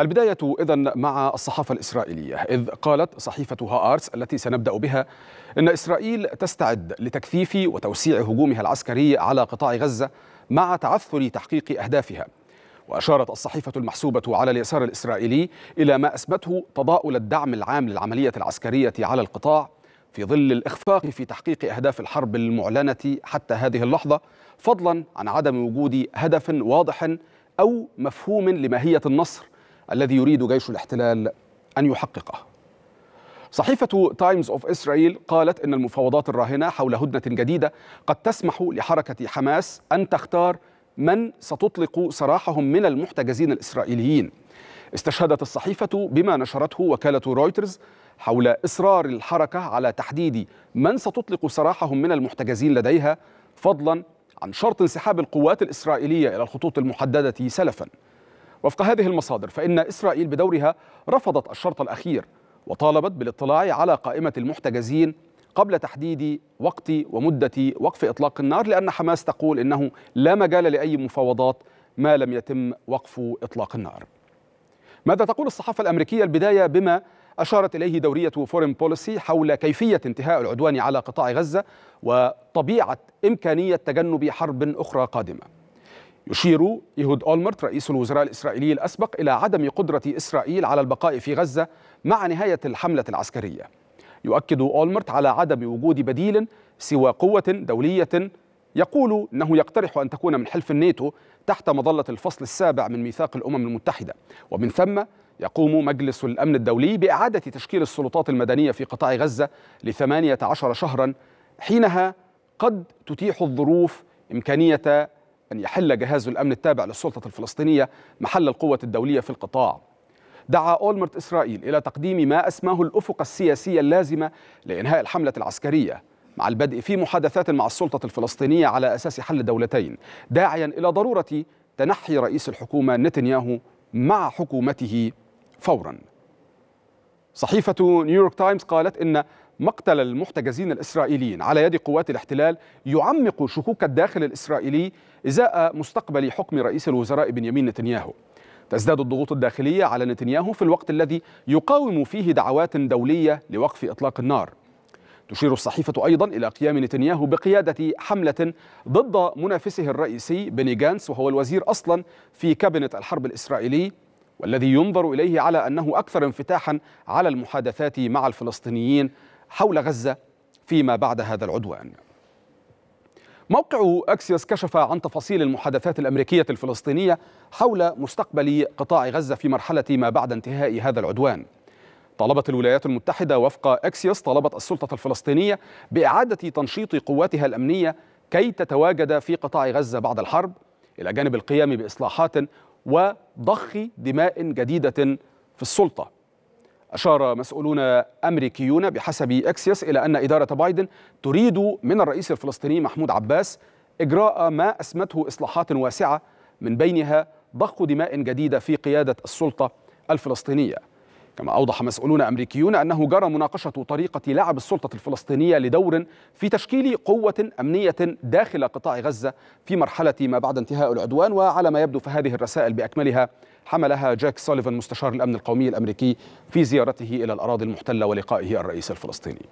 البداية إذا مع الصحافة الإسرائيلية إذ قالت صحيفة هآرس التي سنبدأ بها إن إسرائيل تستعد لتكثيف وتوسيع هجومها العسكري على قطاع غزة مع تعثر تحقيق أهدافها وأشارت الصحيفة المحسوبة على اليسار الإسرائيلي إلى ما أثبته تضاؤل الدعم العام للعملية العسكرية على القطاع في ظل الإخفاق في تحقيق أهداف الحرب المعلنة حتى هذه اللحظة فضلا عن عدم وجود هدف واضح أو مفهوم لماهية النصر الذي يريد جيش الاحتلال أن يحققه صحيفة تايمز أوف إسرائيل قالت إن المفاوضات الراهنة حول هدنة جديدة قد تسمح لحركة حماس أن تختار من ستطلق سراحهم من المحتجزين الإسرائيليين استشهدت الصحيفة بما نشرته وكالة رويترز حول إصرار الحركة على تحديد من ستطلق سراحهم من المحتجزين لديها فضلا عن شرط انسحاب القوات الإسرائيلية إلى الخطوط المحددة سلفاً وفق هذه المصادر فإن إسرائيل بدورها رفضت الشرط الأخير وطالبت بالاطلاع على قائمة المحتجزين قبل تحديد وقت ومدة وقف إطلاق النار لأن حماس تقول إنه لا مجال لأي مفاوضات ما لم يتم وقف إطلاق النار ماذا تقول الصحافة الأمريكية البداية بما أشارت إليه دورية فورين بوليسي حول كيفية انتهاء العدوان على قطاع غزة وطبيعة إمكانية تجنب حرب أخرى قادمة يشير إيهود أولمرت رئيس الوزراء الإسرائيلي الأسبق إلى عدم قدرة إسرائيل على البقاء في غزة مع نهاية الحملة العسكرية يؤكد أولمرت على عدم وجود بديل سوى قوة دولية يقول أنه يقترح أن تكون من حلف الناتو تحت مظلة الفصل السابع من ميثاق الأمم المتحدة ومن ثم يقوم مجلس الأمن الدولي بإعادة تشكيل السلطات المدنية في قطاع غزة لثمانية عشر شهرا حينها قد تتيح الظروف إمكانية أن يحل جهاز الأمن التابع للسلطة الفلسطينية محل القوة الدولية في القطاع دعا أولمرت إسرائيل إلى تقديم ما أسماه الأفق السياسية اللازمة لإنهاء الحملة العسكرية مع البدء في محادثات مع السلطة الفلسطينية على أساس حل دولتين داعيا إلى ضرورة تنحي رئيس الحكومة نتنياهو مع حكومته فورا صحيفة نيويورك تايمز قالت إن مقتل المحتجزين الإسرائيليين على يد قوات الاحتلال يعمق شكوك الداخل الإسرائيلي إزاء مستقبل حكم رئيس الوزراء بنيامين نتنياهو تزداد الضغوط الداخلية على نتنياهو في الوقت الذي يقاوم فيه دعوات دولية لوقف إطلاق النار تشير الصحيفة أيضا إلى قيام نتنياهو بقيادة حملة ضد منافسه الرئيسي بني جانس وهو الوزير أصلا في كابنة الحرب الإسرائيلي والذي ينظر إليه على أنه أكثر انفتاحا على المحادثات مع الفلسطينيين حول غزة فيما بعد هذا العدوان موقع أكسيوس كشف عن تفاصيل المحادثات الأمريكية الفلسطينية حول مستقبل قطاع غزة في مرحلة ما بعد انتهاء هذا العدوان طلبت الولايات المتحدة وفق أكسيوس طلبت السلطة الفلسطينية بإعادة تنشيط قواتها الأمنية كي تتواجد في قطاع غزة بعد الحرب إلى جانب القيام بإصلاحات وضخ دماء جديدة في السلطة أشار مسؤولون أمريكيون بحسب أكسياس إلى أن إدارة بايدن تريد من الرئيس الفلسطيني محمود عباس إجراء ما أسمته إصلاحات واسعة من بينها ضخ دماء جديدة في قيادة السلطة الفلسطينية كما أوضح مسؤولون أمريكيون أنه جرى مناقشة طريقة لعب السلطة الفلسطينية لدور في تشكيل قوة أمنية داخل قطاع غزة في مرحلة ما بعد انتهاء العدوان وعلى ما يبدو فهذه الرسائل بأكملها حملها جاك سوليفان مستشار الأمن القومي الأمريكي في زيارته إلى الأراضي المحتلة ولقائه الرئيس الفلسطيني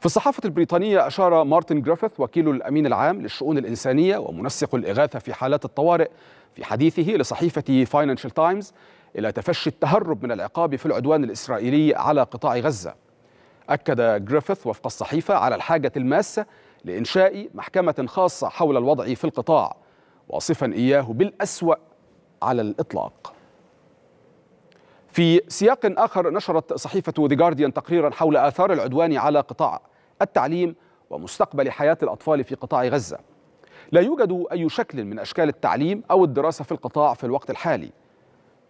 في الصحافة البريطانية أشار مارتن جريفيث وكيل الأمين العام للشؤون الإنسانية ومنسق الإغاثة في حالات الطوارئ في حديثه لصحيفة فاينانشال تايمز إلى تفشي التهرب من العقاب في العدوان الإسرائيلي على قطاع غزة أكد جريفيث وفق الصحيفة على الحاجة الماسة لإنشاء محكمة خاصة حول الوضع في القطاع واصفا إياه بالأسوأ على الإطلاق في سياق آخر نشرت صحيفة ذا جارديان تقريرا حول آثار العدوان على قطاع التعليم ومستقبل حياة الأطفال في قطاع غزة لا يوجد أي شكل من أشكال التعليم أو الدراسة في القطاع في الوقت الحالي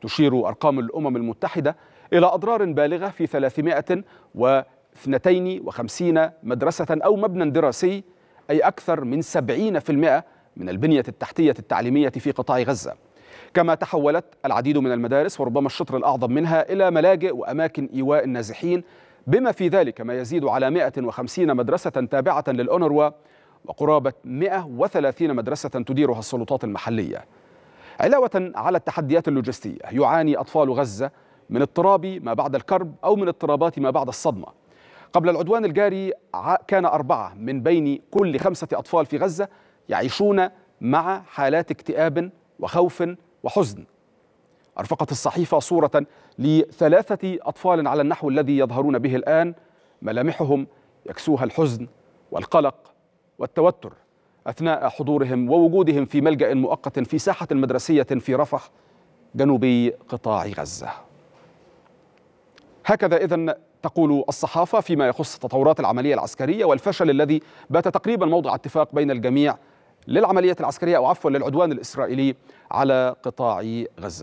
تشير أرقام الأمم المتحدة إلى أضرار بالغة في 352 مدرسة أو مبنى دراسي أي أكثر من 70% من البنية التحتية التعليمية في قطاع غزة كما تحولت العديد من المدارس وربما الشطر الأعظم منها إلى ملاجئ وأماكن إيواء النازحين بما في ذلك ما يزيد على 150 مدرسة تابعة للأونروا وقرابة 130 مدرسة تديرها السلطات المحلية علاوة على التحديات اللوجستية يعاني أطفال غزة من اضطراب ما بعد الكرب أو من اضطرابات ما بعد الصدمة قبل العدوان الجاري كان أربعة من بين كل خمسة أطفال في غزة يعيشون مع حالات اكتئاب وخوف وحزن أرفقت الصحيفة صورة لثلاثة أطفال على النحو الذي يظهرون به الآن ملامحهم يكسوها الحزن والقلق والتوتر أثناء حضورهم ووجودهم في ملجأ مؤقت في ساحة مدرسية في رفح جنوبي قطاع غزة هكذا إذن تقول الصحافة فيما يخص تطورات العملية العسكرية والفشل الذي بات تقريبا موضع اتفاق بين الجميع للعملية العسكرية أو عفوا للعدوان الإسرائيلي على قطاع غزة